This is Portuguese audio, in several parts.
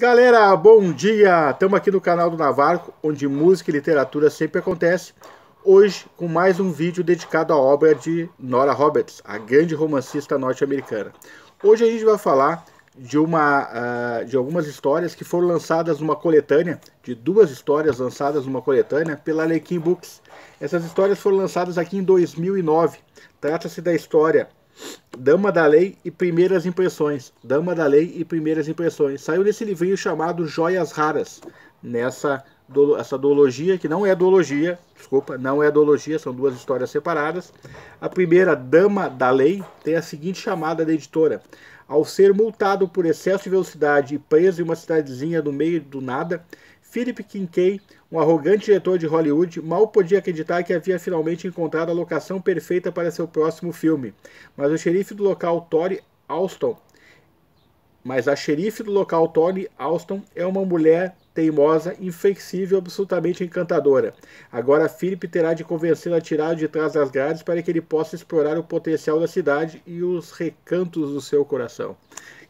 Galera, bom dia! Estamos aqui no canal do Navarro, onde música e literatura sempre acontece. Hoje, com mais um vídeo dedicado à obra de Nora Roberts, a grande romancista norte-americana. Hoje a gente vai falar de, uma, uh, de algumas histórias que foram lançadas numa coletânea, de duas histórias lançadas numa coletânea pela Lequim Books. Essas histórias foram lançadas aqui em 2009. Trata-se da história Dama da Lei e Primeiras Impressões. Dama da Lei e Primeiras Impressões. Saiu nesse livrinho chamado Joias Raras, nessa do, essa duologia, que não é duologia, desculpa, não é duologia, são duas histórias separadas. A primeira, Dama da Lei, tem a seguinte chamada da editora. Ao ser multado por excesso de velocidade e preso em uma cidadezinha no meio do nada, Philip Kincaid, um arrogante diretor de Hollywood, mal podia acreditar que havia finalmente encontrado a locação perfeita para seu próximo filme. Mas o xerife do local, Tori Alston, mas a xerife do local, Tori Alston, é uma mulher teimosa, inflexível, absolutamente encantadora. Agora Philip terá de convencê-la a tirar de trás das grades para que ele possa explorar o potencial da cidade e os recantos do seu coração.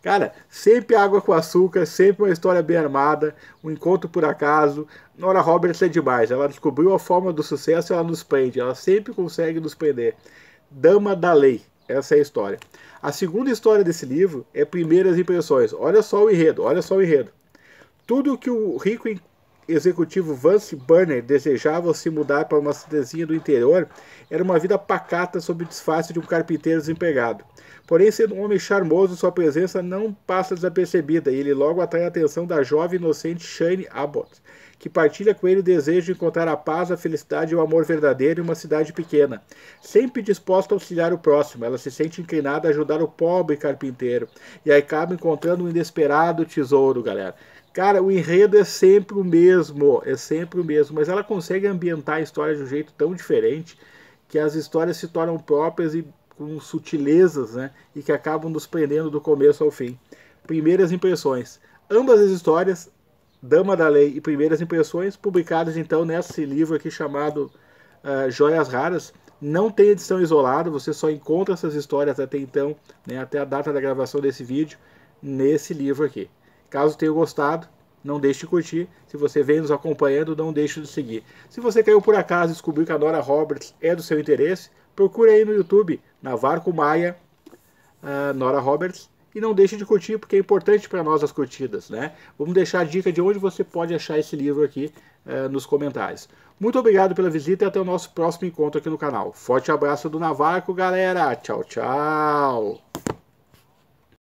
Cara, sempre água com açúcar, sempre uma história bem armada, um encontro por acaso. Nora Roberts é demais, ela descobriu a forma do sucesso ela nos prende, ela sempre consegue nos prender. Dama da Lei, essa é a história. A segunda história desse livro é Primeiras Impressões. Olha só o enredo, olha só o enredo. Tudo que o rico executivo Vance Burner desejava se mudar para uma cidadezinha do interior era uma vida pacata sob o disfarce de um carpinteiro desempregado. Porém, sendo um homem charmoso, sua presença não passa desapercebida e ele logo atrai a atenção da jovem inocente Shane Abbott, que partilha com ele o desejo de encontrar a paz, a felicidade e o amor verdadeiro em uma cidade pequena. Sempre disposta a auxiliar o próximo, ela se sente inclinada a ajudar o pobre carpinteiro e acaba encontrando um inesperado tesouro, galera. Cara, o enredo é sempre o mesmo, é sempre o mesmo, mas ela consegue ambientar a história de um jeito tão diferente que as histórias se tornam próprias e com sutilezas, né? E que acabam nos prendendo do começo ao fim. Primeiras impressões. Ambas as histórias, Dama da Lei e Primeiras Impressões, publicadas então nesse livro aqui chamado uh, Joias Raras. Não tem edição isolada, você só encontra essas histórias até então, né, até a data da gravação desse vídeo, nesse livro aqui. Caso tenha gostado, não deixe de curtir. Se você vem nos acompanhando, não deixe de seguir. Se você caiu por acaso e descobriu que a Nora Roberts é do seu interesse, procure aí no YouTube, Navarco Maia, uh, Nora Roberts, e não deixe de curtir, porque é importante para nós as curtidas, né? Vamos deixar a dica de onde você pode achar esse livro aqui uh, nos comentários. Muito obrigado pela visita e até o nosso próximo encontro aqui no canal. Forte abraço do Navarco, galera. Tchau, tchau.